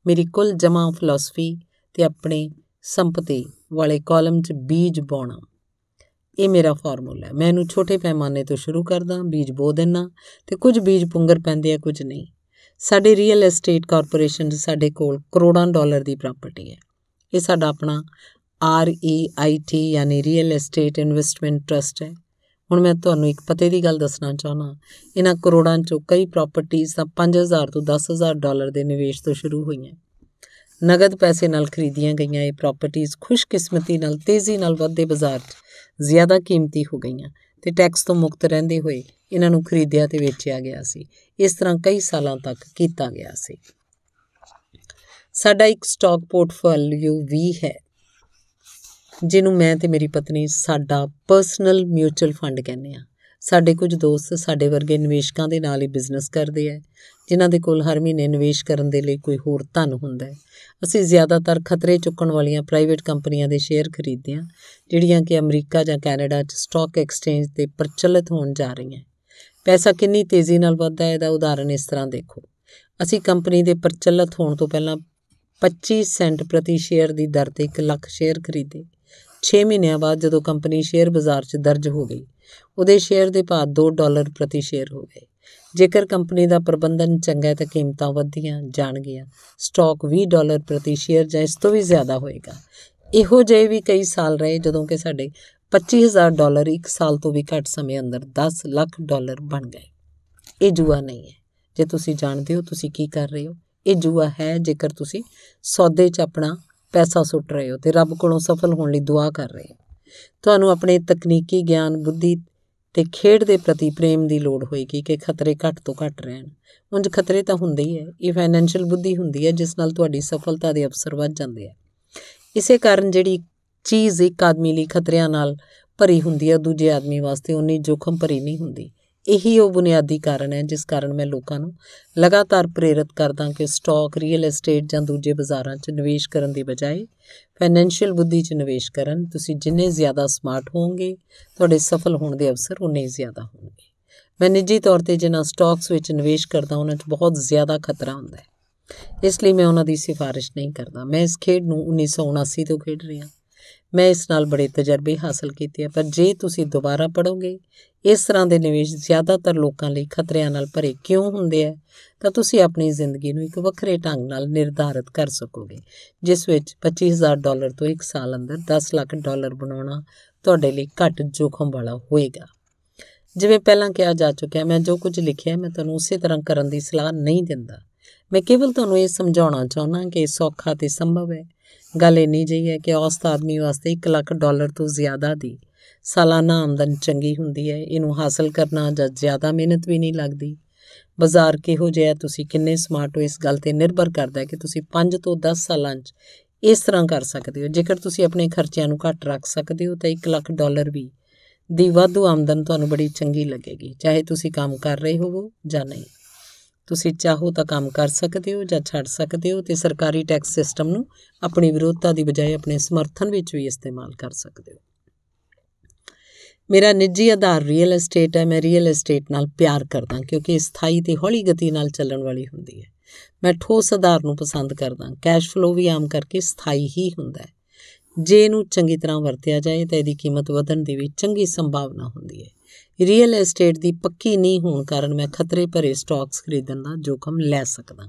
ਮੇਰੀ ਕੁੱਲ ਜਮਾ ਫਿਲਾਸਫੀ ਤੇ ਆਪਣੇ ਸੰਪਤੀ ਵਾਲੇ ਕਾਲਮ 'ਚ ਬੀਜ ਬੋਣਾ ਇਹ ਮੇਰਾ ਫਾਰਮੂਲਾ ਹੈ ਮੈਂ ਇਹਨੂੰ ਛੋਟੇ ਪੈਮਾਨੇ ਤੋਂ ਸ਼ੁਰੂ ਕਰਦਾ ਬੀਜ ਬੋ ਦਿੰਨਾ ਤੇ ਕੁਝ ਬੀਜ ਪੁੰਗਰ ਪੈਂਦੇ ਆ ਕੁਝ ਨਹੀਂ ਸਾਡੇ ਰੀਅਲ ਏਸਟੇਟ ਕਾਰਪੋਰੇਸ਼ਨ ਦੇ ਸਾਡੇ ਕੋਲ ਕਰੋੜਾਂ ਡਾਲਰ ਦੀ ਪ੍ਰਾਪਰਟੀ ਹੈ ਇਹ ਸਾਡਾ ਆਪਣਾ ਆਰ ਈ ਆਈ ਟੀ ਯਾਨੀ ਰੀਅਲ ਏਸਟੇਟ ਇਨਵੈਸਟਮੈਂਟ ਟਰਸਟ ਹੈ ਹੁਣ ਮੈਂ ਤੁਹਾਨੂੰ ਇੱਕ ਪਤੇ ਦੀ ਗੱਲ ਦੱਸਣਾ ਚਾਹਨਾ ਇਹਨਾਂ ਕਰੋੜਾਂ ਚੋਂ ਕਈ ਪ੍ਰਾਪਰਟੀਆਂ ਤਾਂ 5000 ਤੋਂ 10000 ਡਾਲਰ ਦੇ ਨਿਵੇਸ਼ ਤੋਂ ਸ਼ੁਰੂ ਹੋਈਆਂ ਨਗਦ ਪੈਸੇ ਨਾਲ ਖਰੀਦੀਆਂ ਗਈਆਂ ਇਹ ਪ੍ਰਾਪਰਟੀਆਂ ਖੁਸ਼ਕਿਸਮਤੀ ਨਾਲ ਤੇਜ਼ੀ ਨਾਲ ਵੱਧਦੇ ਬਾਜ਼ਾਰ 'ਚ ਜ਼ਿਆਦਾ ਕੀਮਤੀ ਹੋ ਗਈਆਂ ਤੇ ਟੈਕਸ ਤੋਂ ਮੁਕਤ ਰਹਿੰਦੇ ਹੋਏ ਇਹਨਾਂ ਨੂੰ ਖਰੀਦਿਆ ਤੇ ਵੇਚਿਆ ਗਿਆ ਸੀ ਇਸ ਤਰ੍ਹਾਂ ਕਈ ਸਾਲਾਂ ਤੱਕ ਕੀਤਾ ਗਿਆ ਸੀ ਸਾਡਾ ਇੱਕ ਸਟਾਕ ਪੋਰਟਫੋਲੀਓ ਵੀ ਹੈ ਜਿਹਨੂੰ ਮੈਂ ਤੇ ਮੇਰੀ ਪਤਨੀ ਸਾਡਾ ਪਰਸਨਲ ਮਿਊਚੁਅਲ ਫੰਡ ਕਹਿੰਦੇ ਆ ਸਾਡੇ ਕੁਝ ਦੋਸਤ ਸਾਡੇ ਵਰਗੇ ਨਿਵੇਸ਼ਕਾਂ ਦੇ ਨਾਲ ਹੀ ਬਿਜ਼ਨਸ ਕਰਦੇ ਆ ਜਿਨ੍ਹਾਂ ਦੇ ਕੋਲ ਹਰ ਮਹੀਨੇ ਨਿਵੇਸ਼ ਕਰਨ ਦੇ ਲਈ ਕੋਈ ਹੋਰ ਧਨ ਹੁੰਦਾ ਹੈ ਅਸੀਂ ਜ਼ਿਆਦਾਤਰ ਖਤਰੇ ਚੁੱਕਣ ਵਾਲੀਆਂ ਪ੍ਰਾਈਵੇਟ ਕੰਪਨੀਆਂ ਦੇ ਸ਼ੇਅਰ ਖਰੀਦਦੇ ਆ ਜਿਹੜੀਆਂ ਕਿ ਅਮਰੀਕਾ ਜਾਂ ਕੈਨੇਡਾ 'ਚ ਸਟਾਕ ਐਕਸਚੇਂਜ ਤੇ ਪ੍ਰਚਲਿਤ ਹੋਣ ਜਾ ਰਹੀਆਂ ਪੈਸਾ ਕਿੰਨੀ ਤੇਜ਼ੀ ਨਾਲ ਵੱਧਦਾ ਹੈ ਦਾ ਉਦਾਹਰਣ ਇਸ ਤਰ੍ਹਾਂ ਦੇਖੋ ਅਸੀਂ ਕੰਪਨੀ ਦੇ ਪ੍ਰਚਲਿਤ ਹੋਣ ਤੋਂ ਪਹਿਲਾਂ 25 ਸੈਂਟ ਪ੍ਰਤੀ ਸ਼ੇਅਰ ਦੀ ਦਰ ਤੇ 1 ਲੱਖ ਸ਼ੇਅਰ ਖਰੀਦੇ 6 ਮਹੀਨਿਆਂ ਬਾਅਦ ਜਦੋਂ ਕੰਪਨੀ ਸ਼ੇਅਰ ਬਾਜ਼ਾਰ 'ਚ ਦਰਜ ਹੋ ਗਈ ਉਹਦੇ ਸ਼ੇਅਰ ਦੇ ਭਾਅ 2 ਡਾਲਰ ਪ੍ਰਤੀ ਸ਼ੇਅਰ ਹੋ ਗਏ ਜੇਕਰ ਕੰਪਨੀ ਦਾ ਪ੍ਰਬੰਧਨ ਚੰਗਾ ਹੈ ਤਾਂ ਕੀਮਤਾਂ ਵਧੀਆਂ ਜਾਣਗੀਆਂ ਸਟਾਕ 20 ਡਾਲਰ ਪ੍ਰਤੀ ਸ਼ੇਅਰ ਜਾਂ ਇਸ ਤੋਂ ਵੀ ਜ਼ਿਆਦਾ ਹੋਏਗਾ ਇਹੋ ਜਿਹੇ ਵੀ ਕਈ ਸਾਲ ਰਹੇ ਜਦੋਂ ਕਿ ਸਾਡੇ 25000 ਡਾਲਰ ਇੱਕ ਸਾਲ ਤੋਂ ਵੀ ਘੱਟ ਸਮੇਂ ਅੰਦਰ 10 ਲੱਖ ਡਾਲਰ ਬਣ ਗਏ ਇਹ ਜੂਆ ਨਹੀਂ ਹੈ ਜੇ ਤੁਸੀਂ ਜਾਣਦੇ ਹੋ ਤੁਸੀਂ ਕੀ ਕਰ ਰਹੇ ਹੋ ਇਹ ਜੂਆ ਹੈ ਜੇਕਰ ਤੁਸੀਂ ਸੌਦੇ 'ਚ ਆਪਣਾ ਪੈਸਾ ਸੁੱਟ ਰਹੇ ਹੋ ਤੇ ਰੱਬ ਕੋਲੋਂ ਸਫਲ ਹੋਣ ਲਈ ਦੁਆ ਕਰ ਰਹੇ ਹੋ ਤੁਹਾਨੂੰ ਆਪਣੇ ਤਕਨੀਕੀ ਗਿਆਨ ਬੁੱਧੀ ਤੇ ਖੇਡ ਦੇ ਪ੍ਰਤੀ ਪ੍ਰੇਮ ਦੀ ਲੋੜ ਹੋਏਗੀ ਕਿ ਖਤਰੇ ਘੱਟ ਤੋਂ ਘੱਟ ਰਹਿਣ ਉਂਝ ਖਤਰੇ ਤਾਂ ਹੁੰਦੇ ਹੀ ਹੈ ਇਹ ਫਾਈਨੈਂਸ਼ੀਅਲ ਬੁੱਧੀ ਹੁੰਦੀ ਹੈ ਜਿਸ ਨਾਲ ਤੁਹਾਡੀ ਸਫਲਤਾ ਦੇ ਅਵਸਰ ਵੱਧ ਜਾਂਦੇ ਆ ਇਸੇ ਕਾਰਨ ਜਿਹੜੀ ਚੀਜ਼ ਇੱਕ ਆਦਮੀ ਲਈ ਖਤਰਿਆਂ ਨਾਲ ਭਰੀ ਹੁੰਦੀ ਹੈ ਦੂਜੇ ਆਦਮੀ ਵਾਸਤੇ ਉਨੀ ਜੋਖਮ ਭਰੀ ਨਹੀਂ ਹੁੰਦੀ ਇਹੀ ਉਹ ਬੁਨਿਆਦੀ ਕਾਰਨ ਹੈ ਜਿਸ ਕਾਰਨ ਮੈਂ ਲੋਕਾਂ ਨੂੰ ਲਗਾਤਾਰ ਪ੍ਰੇਰਿਤ ਕਰਦਾ ਕਿ ਸਟਾਕ ਰੀਅਲ ਏਸਟੇਟ ਜਾਂ ਦੂਜੇ ਬਾਜ਼ਾਰਾਂ 'ਚ ਨਿਵੇਸ਼ ਕਰਨ ਦੀ ਬਜਾਏ ਫਾਈਨੈਂਸ਼ੀਅਲ ਬੁੱਧੀ 'ਚ ਨਿਵੇਸ਼ ਕਰਨ ਤੁਸੀਂ ਜਿੰਨੇ ਜ਼ਿਆਦਾ ਸਮਾਰਟ ਹੋਵੋਗੇ ਤੁਹਾਡੇ ਸਫਲ ਹੋਣ ਦੇ ਅਵਸਰ ਉਨੇ ਜ਼ਿਆਦਾ ਹੋਣਗੇ ਮੈਂ ਨਿੱਜੀ ਤੌਰ ਤੇ ਜਿਨ੍ਹਾਂ ਸਟਾਕਸ ਵਿੱਚ ਨਿਵੇਸ਼ ਕਰਦਾ ਉਹਨਾਂ 'ਚ ਬਹੁਤ ਜ਼ਿਆਦਾ ਖਤਰਾ ਹੁੰਦਾ ਹੈ ਇਸ ਲਈ ਮੈਂ ਉਹਨਾਂ ਦੀ ਸਿਫਾਰਿਸ਼ ਨਹੀਂ ਕਰਦਾ ਮੈਂ ਇਸ ਖੇਡ ਨੂੰ 1979 ਤੋਂ ਖੇਡ ਰਿਹਾ ਮੈਂ ਇਸ ਨਾਲ ਬੜੇ ਤਜਰਬੇ ਹਾਸਲ ਕੀਤੇ ਆ ਪਰ ਜੇ ਤੁਸੀਂ ਦੁਬਾਰਾ ਪੜੋਗੇ ਇਸ ਤਰ੍ਹਾਂ ਦੇ ਨਿਵੇਸ਼ ਜ਼ਿਆਦਾਤਰ ਲੋਕਾਂ ਲਈ ਖਤਰਿਆਂ ਨਾਲ ਭਰੇ ਕਿਉਂ ਹੁੰਦੇ ਆ ਤਾਂ ਤੁਸੀਂ ਆਪਣੀ ਜ਼ਿੰਦਗੀ ਨੂੰ ਇੱਕ ਵੱਖਰੇ ਢੰਗ ਨਾਲ ਨਿਰਧਾਰਤ ਕਰ ਸਕੋਗੇ ਜਿਸ ਵਿੱਚ 25000 ਡਾਲਰ ਤੋਂ 1 ਸਾਲ ਅੰਦਰ 10 ਲੱਖ ਡਾਲਰ ਬਣਾਉਣਾ ਤੁਹਾਡੇ ਲਈ ਘੱਟ ਜੋਖਮ ਵਾਲਾ ਹੋਏਗਾ ਜਿਵੇਂ ਪਹਿਲਾਂ ਕਿਹਾ ਜਾ ਚੁੱਕਿਆ ਮੈਂ ਜੋ ਕੁਝ ਲਿਖਿਆ ਮੈਂ ਤੁਹਾਨੂੰ ਉਸੇ ਤਰ੍ਹਾਂ ਕਰਨ ਦੀ ਸਲਾਹ ਨਹੀਂ ਦਿੰਦਾ ਮੈਂ ਕੇਵਲ ਤੁਹਾਨੂੰ ਇਹ ਸਮਝਾਉਣਾ ਚਾਹੁੰਦਾ ਕਿ ਸੌਖਾ ਤੇ ਸੰਭਵ ਹੈ ਗੱਲ ਇੰਨੀ ਜਈ ਹੈ ਕਿ ਔਸਤ ਆਦਮੀ ਵਾਸਤੇ 1 ਲੱਖ ਡਾਲਰ ਤੋਂ ਜ਼ਿਆਦਾ ਦੀ ਸਾਲਾਨਾ ਆਮਦਨ ਚੰਗੀ ਹੁੰਦੀ ਹੈ ਇਹਨੂੰ ਹਾਸਲ ਕਰਨਾ ਜਾਂ ਜ਼ਿਆਦਾ ਮਿਹਨਤ ਵੀ ਨਹੀਂ ਲੱਗਦੀ ਬਾਜ਼ਾਰ ਕਿਹੋ ਜਿਹਾ ਤੁਸੀਂ ਕਿੰਨੇ ਸਮਾਰਟ ਹੋ ਇਸ ਗੱਲ ਤੇ ਨਿਰਭਰ ਕਰਦਾ ਹੈ ਕਿ ਤੁਸੀਂ 5 ਤੋਂ 10 ਸਾਲਾਂ 'ਚ ਇਸ ਤਰ੍ਹਾਂ ਕਰ ਸਕਦੇ ਹੋ ਜੇਕਰ ਤੁਸੀਂ ਆਪਣੇ ਖਰਚਿਆਂ ਨੂੰ ਘੱਟ ਰੱਖ ਸਕਦੇ ਹੋ ਤਾਂ 1 ਲੱਖ ਡਾਲਰ ਵੀ ਦੀ ਵਾਧੂ ਆਮਦਨ ਤੁਹਾਨੂੰ ਬੜੀ ਚੰਗੀ ਲੱਗੇਗੀ ਚਾਹੇ ਤੁਸੀਂ ਕੰਮ ਕਰ ਰਹੇ ਹੋਵੋ ਜਾਂ ਨਹੀਂ ਤੁਸੀਂ ਚਾਹੋ ਤਾਂ ਕੰਮ ਕਰ ਸਕਦੇ ਹੋ ਜਾਂ ਛੱਡ ਸਕਦੇ ਹੋ ਤੇ ਸਰਕਾਰੀ ਟੈਕਸ ਸਿਸਟਮ ਨੂੰ ਆਪਣੀ ਵਿਰੋਧਤਾ ਦੀ ਬਜਾਏ ਆਪਣੇ ਸਮਰਥਨ ਵਿੱਚ ਵੀ ਇਸਤੇਮਾਲ ਕਰ ਸਕਦੇ ਹੋ ਮੇਰਾ ਨਿੱਜੀ ਆਧਾਰ ਰੀਅਲ ਏਸਟੇਟ ਹੈ ਮੈਂ ਰੀਅਲ ਏਸਟੇਟ ਨਾਲ ਪਿਆਰ ਕਰਦਾ ਕਿਉਂਕਿ ਇਹ ਸਥਾਈ ਤੇ ਹੌਲੀ ਗਤੀ ਨਾਲ ਚੱਲਣ ਵਾਲੀ ਹੁੰਦੀ ਹੈ ਮੈਂ ਠੋਸ ਆਧਾਰ ਨੂੰ ਪਸੰਦ ਕਰਦਾ ਕੈਸ਼ ਫਲੋ ਵੀ ਆਮ ਕਰਕੇ ਸਥਾਈ ਹੀ ਹੁੰਦਾ ਹੈ ਜੇ ਇਹਨੂੰ ਚੰਗੀ ਤਰ੍ਹਾਂ ਵਰਤਿਆ ਜਾਏ ਤਾਂ ਇਹਦੀ ਕੀਮਤ ਵਧਣ ਦੀ ਵੀ ਚੰਗੀ ਸੰਭਾਵਨਾ ਹੁੰਦੀ ਹੈ ਰੀਅਲ ਏਸਟੇਟ ਦੀ ਪੱਕੀ ਨਹੀਂ ਹੋਣ ਕਾਰਨ ਮੈਂ ਖਤਰੇ ਭਰੇ ਸਟਾਕਸ ਖਰੀਦਣ ਦਾ ਜੋਖਮ ਲੈ ਸਕਦਾ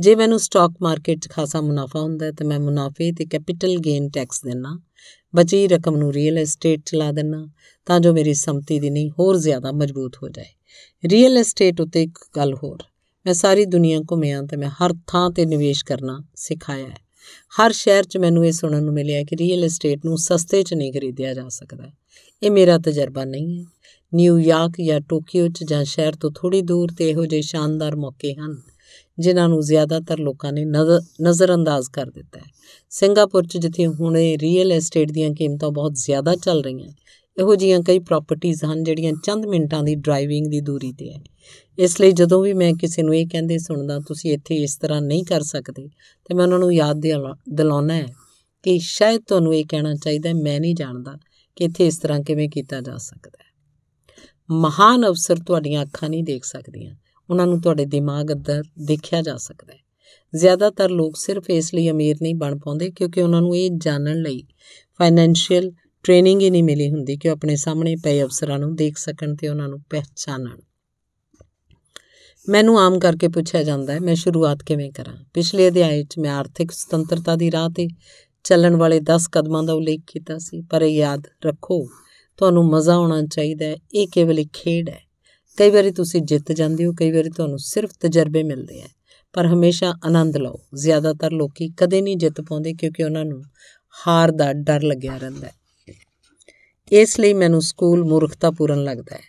ਜੇ ਮੈਨੂੰ ਸਟਾਕ ਮਾਰਕੀਟ 'ਚ ਖਾਸਾ ਮੁਨਾਫਾ ਹੁੰਦਾ ਹੈ ਤਾਂ ਮੈਂ ਮੁਨਾਫੇ ਤੇ ਕੈਪੀਟਲ ਗੇਨ ਟੈਕਸ ਦੇਣਾ ਬਚੀ ਰਕਮ ਨੂੰ ਰੀਅਲ ਏਸਟੇਟ 'ਚ ਲਾ ਦੇਣਾ ਤਾਂ ਜੋ ਮੇਰੀ ਸੰਪਤੀ ਦੀ ਨਹੀਂ ਹੋਰ ਜ਼ਿਆਦਾ ਮਜ਼ਬੂਤ ਹੋ ਜਾਏ ਰੀਅਲ ਏਸਟੇਟ ਉਤੇ ਇੱਕ ਗੱਲ ਹੋਰ ਮੈਂ ਸਾਰੀ ਦੁਨੀਆ ਘੁੰਮਿਆ ਤੇ ਮੈਂ ਹਰ ਥਾਂ ਤੇ ਨਿਵੇਸ਼ ਕਰਨਾ ਸਿਖਾਇਆ ਹੈ ਹਰ ਸ਼ਹਿਰ 'ਚ ਮੈਨੂੰ ਇਹ ਸੁਣਨ ਨੂੰ ਮਿਲਿਆ ਕਿ ਰੀਅਲ ਏਸਟੇਟ ਨੂੰ ਸਸਤੇ 'ਚ ਨਹੀਂ ਖਰੀਦਿਆ ਜਾ ਸਕਦਾ ਇਹ ਮੇਰਾ ਤਜਰਬਾ ਨਹੀਂ ਹੈ ਨਿਊਯਾਰਕ ਜਾਂ ਟੋਕੀਓ 'ਚ ਜਾਂ ਸ਼ਹਿਰ ਤੋਂ ਥੋੜੀ ਦੂਰ ਤੇ ਇਹੋ ਜਿਹੇ ਸ਼ਾਨਦਾਰ ਮੌਕੇ ਹਨ ਜਿਨ੍ਹਾਂ ਨੂੰ ਜ਼ਿਆਦਾਤਰ ਲੋਕਾਂ ਨੇ ਨਜ਼ਰ ਅੰਦਾਜ਼ ਕਰ ਦਿੱਤਾ ਹੈ ਸਿੰਗਾਪੁਰ 'ਚ ਜਿੱਥੇ ਹੁਣੇ ਰੀਅਲ ਏਸਟੇਟ ਦੀਆਂ ਕੀਮਤਾਂ ਬਹੁਤ ਜ਼ਿਆਦਾ ਚੱਲ ਰਹੀਆਂ ਇਹੋ ਜੀਆਂ ਕਈ ਪ੍ਰਾਪਰਟੀਆਂ ਹਨ ਜਿਹੜੀਆਂ ਚੰਦ ਮਿੰਟਾਂ ਦੀ ਡਰਾਈਵਿੰਗ ਦੀ ਦੂਰੀ ਤੇ ਹੈ ਇਸ ਲਈ ਜਦੋਂ ਵੀ ਮੈਂ ਕਿਸੇ ਨੂੰ ਇਹ ਕਹਿੰਦੇ ਸੁਣਦਾ ਤੁਸੀਂ ਇੱਥੇ ਇਸ ਤਰ੍ਹਾਂ ਨਹੀਂ ਕਰ ਸਕਦੇ ਤੇ ਮੈਂ ਉਹਨਾਂ ਨੂੰ ਯਾਦ ਦਿਲਾਉਣਾ ਹੈ ਕਿ ਸ਼ਾਇਦ ਤੁਹਾਨੂੰ ਇਹ ਕਹਿਣਾ ਚਾਹੀਦਾ ਮੈਂ ਨਹੀਂ ਜਾਣਦਾ ਕਿ ਇੱਥੇ ਇਸ ਤਰ੍ਹਾਂ ਕਿਵੇਂ ਕੀਤਾ ਜਾ ਸਕਦਾ ਮਹਾਨ ਅਵਸਰ ਤੁਹਾਡੀਆਂ ਅੱਖਾਂ ਨਹੀਂ ਦੇਖ ਸਕਦੀਆਂ ਉਹਨਾਂ ਨੂੰ ਤੁਹਾਡੇ ਦਿਮਾਗ ਅੰਦਰ ਦੇਖਿਆ ਜਾ ਸਕਦਾ ਹੈ ਜ਼ਿਆਦਾਤਰ ਲੋਕ ਸਿਰਫ ਇਸ ਲਈ ਅਮੀਰ ਨਹੀਂ ਬਣ ਪਾਉਂਦੇ ਕਿਉਂਕਿ ਉਹਨਾਂ ਨੂੰ ਇਹ ਜਾਣਨ ਲਈ ਫਾਈਨੈਂਸ਼ੀਅਲ ਟ੍ਰੇਨਿੰਗ ਹੀ ਨਹੀਂ ਮਿਲੀ ਹੁੰਦੀ ਕਿ ਉਹ ਆਪਣੇ ਸਾਹਮਣੇ ਪਏ ਅਵਸਰਾਂ ਨੂੰ ਦੇਖ ਸਕਣ ਤੇ ਉਹਨਾਂ ਨੂੰ ਪਹਿਚਾਨਣ ਮੈਨੂੰ ਆਮ ਕਰਕੇ ਪੁੱਛਿਆ ਜਾਂਦਾ ਹੈ ਮੈਂ ਸ਼ੁਰੂਆਤ ਕਿਵੇਂ ਕਰਾਂ ਪਿਛਲੇ ਅਧਿਆਏ 'ਚ ਮੈਂ ਆਰਥਿਕ ਸੁਤੰਤਰਤਾ ਦੀ ਰਾਹ ਤੇ ਚੱਲਣ ਵਾਲੇ 10 ਕਦਮਾਂ ਦਾ ਉਲੇਖ ਕੀਤਾ ਸੀ ਪਰ ਇਹ ਯਾਦ ਰੱਖੋ ਤੁਹਾਨੂੰ ਮਜ਼ਾ ਆਉਣਾ ਚਾਹੀਦਾ ਹੈ ਇਹ ਕੇਵਲ ਇੱਕ ਖੇਡ ਹੈ ਕਈ ਵਾਰੀ ਤੁਸੀਂ ਜਿੱਤ ਜਾਂਦੇ ਹੋ ਕਈ ਵਾਰੀ ਤੁਹਾਨੂੰ ਸਿਰਫ ਤਜਰਬੇ ਮਿਲਦੇ ਆ ਪਰ ਹਮੇਸ਼ਾ ਆਨੰਦ ਲਓ ਜ਼ਿਆਦਾਤਰ ਲੋਕੀ ਕਦੇ ਨਹੀਂ ਜਿੱਤ ਪਾਉਂਦੇ ਕਿਉਂਕਿ ਉਹਨਾਂ ਨੂੰ ਹਾਰ ਦਾ ਡਰ ਲੱਗਿਆ ਰਹਿੰਦਾ ਹੈ ਇਸ ਲਈ ਮੈਨੂੰ ਸਕੂਲ ਮੂਰਖਤਾਪੂਰਨ ਲੱਗਦਾ ਹੈ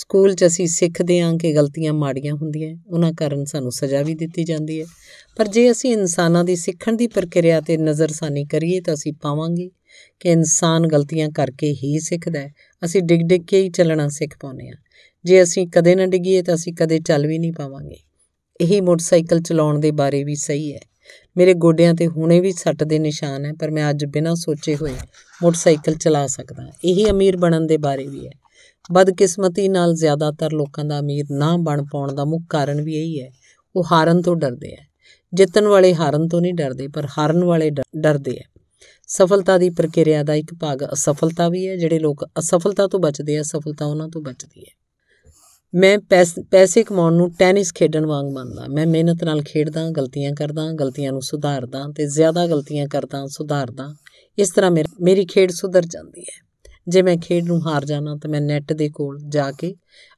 ਸਕੂਲ 'ਚ ਅਸੀਂ ਸਿੱਖਦੇ ਹਾਂ ਕਿ ਗਲਤੀਆਂ ਮਾੜੀਆਂ ਹੁੰਦੀਆਂ ਉਹਨਾਂ ਕਾਰਨ ਸਾਨੂੰ ਸਜ਼ਾ ਵੀ ਦਿੱਤੀ ਜਾਂਦੀ ਹੈ ਪਰ ਜੇ ਅਸੀਂ ਇਨਸਾਨਾਂ ਦੀ ਸਿੱਖਣ ਦੀ ਪ੍ਰਕਿਰਿਆ ਤੇ ਨਜ਼ਰਸਾਨੀ ਕਰੀਏ ਤਾਂ ਅਸੀਂ ਪਾਵਾਂਗੇ ਕਿ ਇਨਸਾਨ ਗਲਤੀਆਂ ਕਰਕੇ ਹੀ ਸਿੱਖਦਾ ਹੈ ਅਸੀਂ ਡਿੱਗ ਡਿੱਗ ਕੇ ਹੀ ਚੱਲਣਾ ਸਿੱਖ ਪਾਉਨੇ ਆ ਜੇ ਅਸੀਂ ਕਦੇ ਨਾ ਡਿੱਗੀਏ ਤਾਂ ਅਸੀਂ ਕਦੇ ਚੱਲ ਵੀ ਨਹੀਂ ਪਾਵਾਂਗੇ ਇਹੀ ਮੋਟਰਸਾਈਕਲ ਚਲਾਉਣ ਦੇ ਬਾਰੇ ਵੀ ਸਹੀ ਹੈ ਮੇਰੇ ਗੋਡਿਆਂ ਤੇ ਹੁਣੇ ਵੀ ਸੱਟ ਦੇ ਨਿਸ਼ਾਨ ਹੈ ਪਰ ਮੈਂ ਅੱਜ ਬਿਨਾਂ ਸੋਚੇ ਹੋਏ ਮੋਟਰਸਾਈਕਲ ਚਲਾ ਸਕਦਾ ਇਹੀ ਅਮੀਰ ਬਣਨ ਦੇ ਬਾਰੇ ਵੀ ਹੈ ਬਦਕਿਸਮਤੀ ਨਾਲ ਜ਼ਿਆਦਾਤਰ ਲੋਕਾਂ ਦਾ ਅਮੀਰ ਨਾ ਬਣ ਪਾਉਣ ਦਾ ਮੁੱਖ ਕਾਰਨ ਵੀ ਇਹੀ ਹੈ ਉਹ ਹਾਰਨ ਤੋਂ ਡਰਦੇ ਆ ਜਿੱਤਣ ਵਾਲੇ ਹਾਰਨ ਤੋਂ ਨਹੀਂ ਡਰਦੇ ਪਰ ਹਾਰਨ ਵਾਲੇ ਡਰਦੇ ਆ ਸਫਲਤਾ ਦੀ ਪ੍ਰਕਿਰਿਆ ਦਾ ਇੱਕ ਭਾਗ ਅਸਫਲਤਾ ਵੀ ਹੈ ਜਿਹੜੇ ਲੋਕ ਅਸਫਲਤਾ ਤੋਂ ਬਚਦੇ ਆ ਸਫਲਤਾ ਉਹਨਾਂ ਤੋਂ ਬਚਦੀ ਹੈ ਮੈਂ ਪੈਸੇ ਕਮਾਉਣ ਨੂੰ ਟੈਨਿਸ ਖੇਡਣ ਵਾਂਗ ਮੰਨਦਾ ਮੈਂ ਮਿਹਨਤ ਨਾਲ ਖੇਡਦਾ ਗਲਤੀਆਂ ਕਰਦਾ ਗਲਤੀਆਂ ਨੂੰ ਸੁਧਾਰਦਾ ਤੇ ਜ਼ਿਆਦਾ ਗਲਤੀਆਂ ਕਰਦਾ ਸੁਧਾਰਦਾ ਇਸ ਤਰ੍ਹਾਂ ਮੇਰੀ ਖੇਡ ਸੁਧਰ ਜਾਂਦੀ ਹੈ ਜੇ ਮੈਂ ਖੇਡ ਨੂੰ ਹਾਰ ਜਾਣਾ ਤਾਂ ਮੈਂ ਨੈੱਟ ਦੇ ਕੋਲ ਜਾ ਕੇ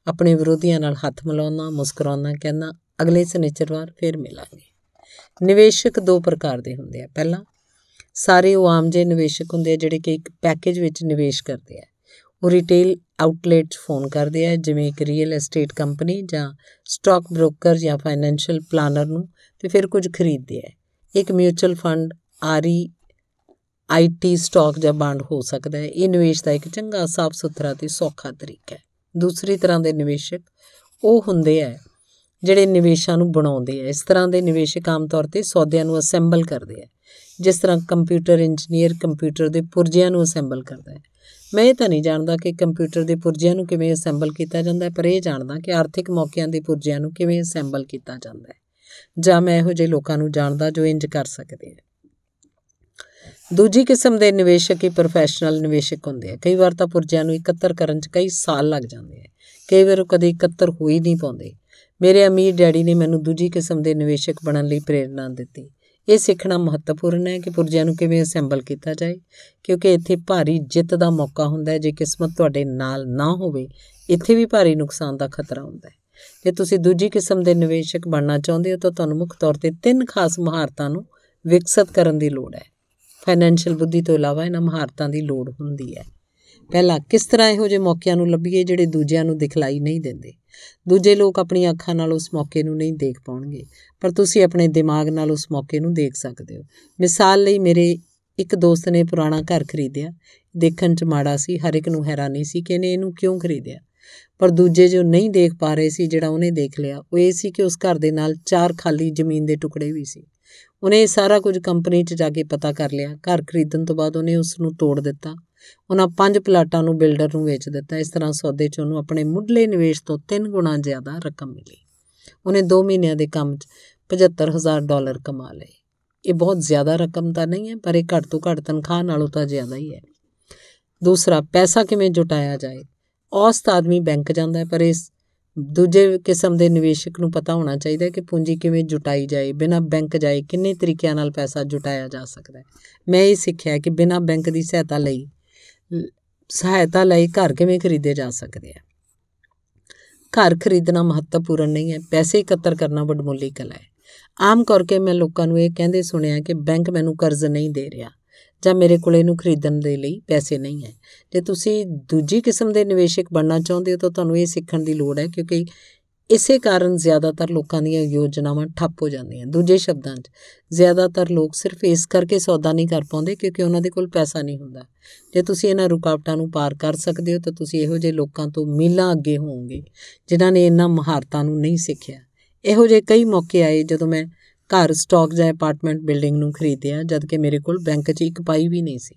ਆਪਣੇ ਵਿਰੋਧੀਆਂ ਨਾਲ ਹੱਥ ਮਿਲਾਉਣਾ ਮੁਸਕਰਾਉਣਾ ਕਹਿੰਦਾ ਅਗਲੇ ਸਨੇਚਰਵਾਰ ਫੇਰ ਮਿਲਾਂਗੇ ਨਿਵੇਸ਼ਕ ਦੋ ਪ੍ਰਕਾਰ ਦੇ ਹੁੰਦੇ ਆ ਪਹਿਲਾ ਸਾਰੇ ਉਹ ਆਮ ਜੇ ਨਿਵੇਸ਼ਕ ਹੁੰਦੇ ਆ ਜਿਹੜੇ ਕਿ ਇੱਕ ਪੈਕੇਜ ਵਿੱਚ ਨਿਵੇਸ਼ ਕਰਦੇ ਆ ਉਹ ਰਿਟੇਲ ਆਊਟਲੈਟ ਫੋਨ ਕਰਦੇ ਆ ਜਿਵੇਂ ਇੱਕ ਰੀਅਲ ਅਸਟੇਟ ਕੰਪਨੀ ਜਾਂ ਸਟਾਕ ਬ੍ਰੋਕਰ ਜਾਂ ਫਾਈਨੈਂਸ਼ੀਅਲ ਪਲਾਨਰ ਨੂੰ ਤੇ ਫਿਰ ਕੁਝ ਖਰੀਦਦੇ ਆ ਇੱਕ mutual fund R E I T stock ਜਾਂ ਬਾਂਡ ਹੋ ਸਕਦਾ ਹੈ ਇਹ ਨਿਵੇਸ਼ ਦਾ ਇੱਕ ਚੰਗਾ ਸਾਫ ਸੁਥਰਾ ਤੇ ਸੌਖਾ ਤਰੀਕਾ ਹੈ ਦੂਸਰੀ ਤਰ੍ਹਾਂ ਦੇ ਨਿਵੇਸ਼ਕ ਉਹ ਹੁੰਦੇ ਆ ਜਿਹੜੇ ਨਿਵੇਸ਼ਾਂ ਨੂੰ ਬਣਾਉਂਦੇ ਆ ਇਸ ਤਰ੍ਹਾਂ ਦੇ ਨਿਵੇਸ਼ਕ ਆਮ ਤੌਰ ਤੇ ਸੌਦਿਆਂ ਨੂੰ ਅਸੈਂਬਲ ਕਰਦੇ ਆ ਜਿਸ ਤਰ੍ਹਾਂ ਕੰਪਿਊਟਰ ਇੰਜੀਨੀਅਰ ਕੰਪਿਊਟਰ ਦੇ ਪੁਰਜਿਆਂ ਨੂੰ ਅਸੈਂਬਲ ਕਰਦਾ ਹੈ ਮੈਂ ਤਾਂ ਨਹੀਂ ਜਾਣਦਾ ਕਿ ਕੰਪਿਊਟਰ ਦੇ ਪੁਰਜਿਆਂ ਨੂੰ ਕਿਵੇਂ ਅਸੈਂਬਲ ਕੀਤਾ ਜਾਂਦਾ ਹੈ ਪਰ ਇਹ ਜਾਣਦਾ ਕਿ ਆਰਥਿਕ ਮੌਕਿਆਂ ਦੇ ਪੁਰਜਿਆਂ ਨੂੰ ਕਿਵੇਂ ਅਸੈਂਬਲ ਕੀਤਾ ਜਾਂਦਾ ਹੈ ਜਾਂ ਮੈਂ ਇਹੋ ਜਿਹੇ ਲੋਕਾਂ ਨੂੰ ਜਾਣਦਾ ਜੋ ਇੰਜ ਕਰ ਸਕਦੇ ਹਨ ਦੂਜੀ ਕਿਸਮ ਦੇ ਨਿਵੇਸ਼ਕ ਹੀ ਪ੍ਰੋਫੈਸ਼ਨਲ ਨਿਵੇਸ਼ਕ ਹੁੰਦੇ ਆ ਕਈ ਵਾਰ ਤਾਂ ਪੁਰਜਿਆਂ ਨੂੰ ਇਕੱਤਰ ਕਰਨ 'ਚ ਕਈ ਸਾਲ ਲੱਗ ਜਾਂਦੇ ਆ ਕਈ ਵਾਰ ਉਹ ਕਦੇ ਇਕੱਤਰ ਹੋ ਹੀ ਨਹੀਂ ਪਾਉਂਦੇ ਮੇਰੇ ਅਮੀਰ ਡੈਡੀ ਨੇ ਮੈਨੂੰ ਦੂਜੀ ਕਿਸਮ ਦੇ ਨਿਵੇਸ਼ਕ ਬਣਨ ਲਈ ਪ੍ਰੇਰਣਾ ਦਿੱਤੀ ਇਹ ਸਿੱਖਣਾ ਮਹੱਤਵਪੂਰਨ ਹੈ ਕਿ ਪੁਰਜਿਆਂ ਨੂੰ ਕਿਵੇਂ ਅਸੈਂਬਲ ਕੀਤਾ ਜਾਏ ਕਿਉਂਕਿ ਇੱਥੇ ਭਾਰੀ ਜਿੱਤ ਦਾ ਮੌਕਾ ਹੁੰਦਾ ਹੈ ਜੇ ਕਿਸਮਤ ਤੁਹਾਡੇ ਨਾਲ ਨਾ ਹੋਵੇ ਇੱਥੇ ਵੀ ਭਾਰੀ ਨੁਕਸਾਨ ਦਾ ਖਤਰਾ ਹੁੰਦਾ ਹੈ ਜੇ ਤੁਸੀਂ ਦੂਜੀ ਕਿਸਮ ਦੇ ਨਿਵੇਸ਼ਕ ਬਣਨਾ ਚਾਹੁੰਦੇ ਹੋ ਤਾਂ ਤੁਹਾਨੂੰ ਮੁੱਖ ਤੌਰ ਤੇ ਤਿੰਨ ਖਾਸ ਮਹਾਰਤਾਂ ਨੂੰ ਵਿਕਸਿਤ ਕਰਨ ਦੀ ਲੋੜ ਹੈ ਫਾਈਨੈਂਸ਼ੀਅਲ ਬੁੱਧੀ ਤੋਂ ਇਲਾਵਾ ਇਹਨਾਂ ਮਹਾਰਤਾਂ ਦੀ ਲੋੜ ਹੁੰਦੀ ਹੈ ਪਹਿਲਾ ਕਿਸ ਤਰ੍ਹਾਂ ਇਹੋ ਜਿਹੇ ਮੌਕਿਆਂ ਨੂੰ ਲੱਭੀਏ ਜਿਹੜੇ ਦੂਜਿਆਂ ਨੂੰ ਦਿਖਲਾਈ ਨਹੀਂ ਦਿੰਦੇ ਦੂਜੇ ਲੋਕ ਆਪਣੀਆਂ ਅੱਖਾਂ ਨਾਲ ਉਸ ਮੌਕੇ ਨੂੰ ਨਹੀਂ ਦੇਖ ਪਾਉਣਗੇ ਪਰ ਤੁਸੀਂ ਆਪਣੇ ਦਿਮਾਗ ਨਾਲ ਉਸ ਮੌਕੇ ਨੂੰ ਦੇਖ ਸਕਦੇ ਹੋ ਮਿਸਾਲ ਲਈ ਮੇਰੇ ਇੱਕ ਦੋਸਤ ਨੇ ਪੁਰਾਣਾ ਘਰ ਖਰੀਦਿਆ ਦੇਖਣ 'ਚ ਮਾੜਾ ਸੀ ਹਰ ਇੱਕ ਨੂੰ ਹੈਰਾਨੀ ਸੀ ਕਿ ਇਹਨੇ ਇਹਨੂੰ ਕਿਉਂ ਖਰੀਦਿਆ ਪਰ ਦੂਜੇ ਜੋ ਨਹੀਂ ਦੇਖ ਪਾ ਰਹੇ ਸੀ ਜਿਹੜਾ ਉਹਨੇ ਦੇਖ ਲਿਆ ਉਹ ਇਹ ਸੀ ਕਿ ਉਸ ਘਰ ਦੇ ਨਾਲ ਚਾਰ ਖਾਲੀ ਜ਼ਮੀਨ ਦੇ ਟੁਕੜੇ ਵੀ ਸੀ ਉਹਨੇ ਇਹ ਸਾਰਾ ਕੁਝ ਕੰਪਨੀ 'ਚ ਜਾ ਕੇ ਪਤਾ ਕਰ ਲਿਆ ਘਰ ਖਰੀਦਣ ਤੋਂ ਬਾਅਦ ਉਹਨੇ ਉਸ ਨੂੰ ਤੋੜ ਦਿੱਤਾ ਉਹਨਾਂ ਪੰਜ ਪਲਾਟਾਂ ਨੂੰ ਬਿਲਡਰ ਨੂੰ ਵੇਚ ਦਿੱਤਾ ਇਸ ਤਰ੍ਹਾਂ ਸੌਦੇ 'ਚ ਉਹਨੂੰ ਆਪਣੇ ਮੁੱਢਲੇ ਨਿਵੇਸ਼ ਤੋਂ ਤਿੰਨ ਗੁਣਾ ਜ਼ਿਆਦਾ ਰਕਮ ਮਿਲੀ ਉਹਨੇ 2 ਮਹੀਨਿਆਂ ਦੇ ਕੰਮ 'ਚ 75000 ਡਾਲਰ ਕਮਾ ਲਏ ਇਹ ਬਹੁਤ ਜ਼ਿਆਦਾ ਰਕਮ ਤਾਂ ਨਹੀਂ ਹੈ ਪਰ ਇਹ ਘੱਟ ਤੋਂ ਘੱਟ ਤਨਖਾਹ ਨਾਲੋਂ ਤਾਂ ਜ਼ਿਆਦਾ ਹੀ ਹੈ ਦੂਸਰਾ ਪੈਸਾ ਕਿਵੇਂ ਜੁਟਾਇਆ ਜਾਏ ਔਸਤ ਆਦਮੀ ਬੈਂਕ ਜਾਂਦਾ ਹੈ ਪਰ ਇਸ ਦੂਜੇ ਕਿਸਮ ਦੇ ਨਿਵੇਸ਼ਕ ਨੂੰ ਪਤਾ ਹੋਣਾ ਚਾਹੀਦਾ ਹੈ ਕਿ ਪੂੰਜੀ ਕਿਵੇਂ ਜੁਟਾਈ ਜਾਏ ਬਿਨਾਂ ਬੈਂਕ ਜਾਏ ਕਿੰਨੇ ਤਰੀਕਿਆਂ ਨਾਲ ਪੈਸਾ ਜੁਟਾਇਆ ਜਾ ਸਕਦਾ ਹੈ ਮੈਂ ਇਹ ਸਿੱਖਿਆ ਕਿ ਬਿਨਾਂ ਬੈਂਕ ਦੀ ਸਹਾਇਤਾ ਲਈ ਸਹਾਇਤਾ ਲਈ ਘਰ ਕਿਵੇਂ ਖਰੀਦੇ ਜਾ ਸਕਦੇ ਆ ਘਰ ਖਰੀਦਣਾ ਮਹੱਤਵਪੂਰਨ ਨਹੀਂ ਹੈ ਪੈਸੇ ਇਕੱਤਰ ਕਰਨਾ ਵੱਡਮੁੱਲੀ ਕਲਾ ਹੈ ਆਮ ਕਰਕੇ ਮੈਂ ਲੋਕਾਂ ਨੂੰ ਇਹ ਕਹਿੰਦੇ ਸੁਣਿਆ ਕਿ ਬੈਂਕ ਮੈਨੂੰ ਕਰਜ਼ ਨਹੀਂ ਦੇ ਰਿਹਾ ਜਾਂ ਮੇਰੇ ਕੋਲ ਇਹਨੂੰ ਖਰੀਦਣ ਦੇ ਲਈ ਪੈਸੇ ਨਹੀਂ ਹੈ ਜੇ ਤੁਸੀਂ ਦੂਜੀ ਕਿਸਮ ਦੇ ਨਿਵੇਸ਼ਕ ਬਣਨਾ ਚਾਹੁੰਦੇ ਹੋ ਤਾਂ ਤੁਹਾਨੂੰ ਇਹ ਸਿੱਖਣ ਦੀ ਲੋੜ ਹੈ ਕਿਉਂਕਿ ਇਸੇ ਕਾਰਨ ਜ਼ਿਆਦਾਤਰ ਲੋਕਾਂ ਦੀਆਂ ਯੋਜਨਾਵਾਂ ਠੱਪ ਹੋ ਜਾਂਦੀਆਂ ਦੂਜੇ ਸ਼ਬਦਾਂ 'ਚ ਜ਼ਿਆਦਾਤਰ ਲੋਕ ਸਿਰਫ ਇਸ ਕਰਕੇ ਸੌਦਾ ਨਹੀਂ ਕਰ ਪਾਉਂਦੇ ਕਿਉਂਕਿ ਉਹਨਾਂ ਦੇ ਕੋਲ ਪੈਸਾ ਨਹੀਂ ਹੁੰਦਾ ਜੇ ਤੁਸੀਂ ਇਹਨਾਂ ਰੁਕਾਵਟਾਂ ਨੂੰ ਪਾਰ ਕਰ ਸਕਦੇ ਹੋ ਤਾਂ ਤੁਸੀਂ ਇਹੋ ਜਿਹੇ ਲੋਕਾਂ ਤੋਂ ਮੀਲਾਂ ਅੱਗੇ ਹੋਵੋਗੇ ਜਿਨ੍ਹਾਂ ਨੇ ਇਹਨਾਂ ਮਹਾਰਤਾਂ ਨੂੰ ਨਹੀਂ ਸਿੱਖਿਆ ਇਹੋ ਜਿਹੇ ਕਈ ਮੌਕੇ ਆਏ ਜਦੋਂ ਮੈਂ ਘਰ ਸਟਾਕ ਜਾਂ ਅਪਾਰਟਮੈਂਟ ਬਿਲਡਿੰਗ ਨੂੰ ਖਰੀਦਿਆ ਜਦਕਿ ਮੇਰੇ ਕੋਲ ਬੈਂਕ 'ਚ ਇੱਕ ਪਾਈ ਵੀ ਨਹੀਂ ਸੀ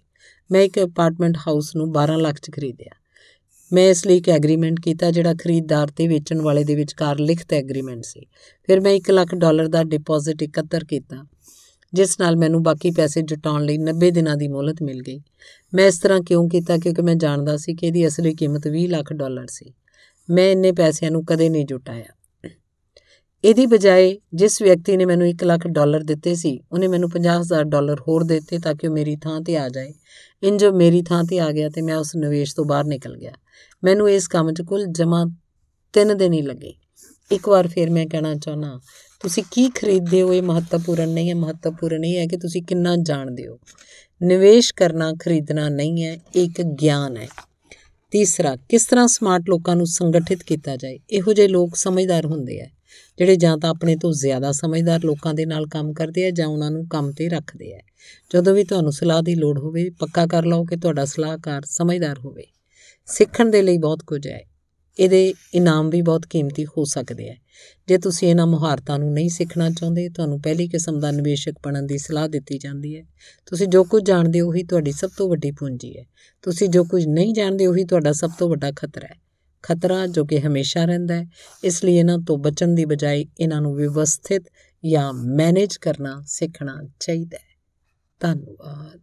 ਮੈਂ ਇੱਕ ਅਪਾਰਟਮੈਂਟ ਹਾਊਸ ਨੂੰ 12 ਲੱਖ 'ਚ ਖਰੀਦਿਆ ਮੈਂ ਇਸ ਲਈ ਇੱਕ ਐਗਰੀਮੈਂਟ ਕੀਤਾ ਜਿਹੜਾ ਖਰੀਦਦਾਰ ਤੇ ਵੇਚਣ ਵਾਲੇ ਦੇ ਵਿਚਕਾਰ ਲਿਖਤ ਐਗਰੀਮੈਂਟ ਸੀ ਫਿਰ ਮੈਂ 1 ਲੱਖ ਡਾਲਰ ਦਾ ਡਿਪੋਜ਼ਿਟ ਇਕੱਤਰ ਕੀਤਾ ਜਿਸ ਨਾਲ ਮੈਨੂੰ ਬਾਕੀ ਪੈਸੇ ਜੁਟਾਉਣ ਲਈ 90 ਦਿਨਾਂ ਦੀ ਮੌਲਤ ਮਿਲ ਗਈ ਮੈਂ ਇਸ ਤਰ੍ਹਾਂ ਕਿਉਂ ਕੀਤਾ ਕਿਉਂਕਿ ਮੈਂ ਜਾਣਦਾ ਸੀ ਕਿ ਇਹਦੀ ਅਸਲੀ ਕੀਮਤ 20 ਲੱਖ ਡਾਲਰ ਸੀ ਮੈਂ ਇੰਨੇ ਪੈਸਿਆਂ ਨੂੰ ਕਦੇ ਨਹੀਂ ਜੁਟਾਇਆ ਇਹਦੀ ਬਜਾਏ ਜਿਸ ਵਿਅਕਤੀ ਨੇ ਮੈਨੂੰ 1 ਲੱਖ ਡਾਲਰ ਦਿੱਤੇ ਸੀ ਉਹਨੇ ਮੈਨੂੰ 50000 ਡਾਲਰ ਹੋਰ ਦਿੱਤੇ ਤਾਂ ਕਿ ਉਹ ਮੇਰੀ ਥਾਂ ਤੇ ਆ ਜਾਏ ਇੰਜ ਮੇਰੀ ਥਾਂ ਤੇ ਆ ਗਿਆ ਤੇ ਮੈਂ ਉਸ ਨਿਵੇਸ਼ ਤੋਂ ਬਾਹਰ ਨਿਕਲ ਗਿਆ ਮੈਨੂੰ ਇਸ ਕੰਮ 'ਚ ਕੁੱਲ ਜਮਾ 3 ਦਿਨ ਹੀ ਲੱਗੇ ਇੱਕ ਵਾਰ ਫਿਰ ਮੈਂ ਕਹਿਣਾ ਚਾਹਨਾ ਤੁਸੀਂ ਕੀ ਖਰੀਦਦੇ ਹੋ ਇਹ ਮਹੱਤਵਪੂਰਨ ਨਹੀਂ ਹੈ ਮਹੱਤਵਪੂਰਨ ਨਹੀਂ ਹੈ ਕਿ ਤੁਸੀਂ ਕਿੰਨਾ ਜਾਣਦੇ ਹੋ ਨਿਵੇਸ਼ ਕਰਨਾ ਖਰੀਦਣਾ ਨਹੀਂ ਹੈ ਇੱਕ ਗਿਆਨ ਹੈ ਤੀਸਰਾ ਕਿਸ ਤਰ੍ਹਾਂ ਸਮਾਰਟ ਲੋਕਾਂ ਨੂੰ ਸੰਗਠਿਤ ਕੀਤਾ ਜਾਏ ਇਹੋ ਜਿਹੇ ਲੋਕ ਸਮਝਦਾਰ ਹੁੰਦੇ ਆ ਜਿਹੜੇ ਜਾਂ ਤਾਂ ਆਪਣੇ ਤੋਂ ਜ਼ਿਆਦਾ ਸਮਝਦਾਰ ਲੋਕਾਂ ਦੇ ਨਾਲ ਕੰਮ ਕਰਦੇ ਆ ਜਾਂ ਉਹਨਾਂ ਨੂੰ ਕੰਮ ਤੇ ਰੱਖਦੇ ਆ ਜਦੋਂ ਵੀ ਤੁਹਾਨੂੰ ਸਲਾਹ ਦੀ ਲੋੜ ਹੋਵੇ ਪੱਕਾ ਕਰ ਲਓ ਕਿ ਤੁਹਾਡਾ ਸਲਾਹਕਾਰ ਸਮਝਦਾਰ ਹੋਵੇ ਸਿੱਖਣ ਦੇ ਲਈ ਬਹੁਤ ਕੁਝ ਹੈ ਇਹਦੇ ਇਨਾਮ ਵੀ ਬਹੁਤ ਕੀਮਤੀ ਹੋ ਸਕਦੇ ਆ ਜੇ ਤੁਸੀਂ ਇਹਨਾਂ ਮੁਹਾਰਤਾਂ ਨੂੰ ਨਹੀਂ ਸਿੱਖਣਾ ਚਾਹੁੰਦੇ ਤੁਹਾਨੂੰ ਪਹਿਲੀ ਕਿਸਮ ਦਾ ਨਿਵੇਸ਼ਕ ਬਣਨ ਦੀ ਸਲਾਹ ਦਿੱਤੀ ਜਾਂਦੀ ਹੈ ਤੁਸੀਂ ਜੋ ਕੁਝ ਜਾਣਦੇ ਹੋ ਉਹੀ ਤੁਹਾਡੀ ਸਭ ਤੋਂ ਵੱਡੀ ਪੂੰਜੀ ਹੈ ਤੁਸੀਂ ਜੋ ਕੁਝ ਨਹੀਂ ਜਾਣਦੇ ਉਹੀ ਤੁਹਾਡਾ ਸਭ ਤੋਂ ਵੱਡਾ ਖਤਰਾ ਹੈ ਖਤਰਾ ਜੋ ਕਿ ਹਮੇਸ਼ਾ ਰਹਿੰਦਾ ਹੈ ਇਸ ਲਈ ਇਹਨਾਂ ਤੋਂ ਬਚਣ ਦੀ ਬਜਾਏ ਇਹਨਾਂ ਨੂੰ ਵਿਵਸਥਿਤ ਜਾਂ ਮੈਨੇਜ ਕਰਨਾ ਸਿੱਖਣਾ ਚਾਹੀਦਾ ਹੈ ਧੰਨਵਾਦ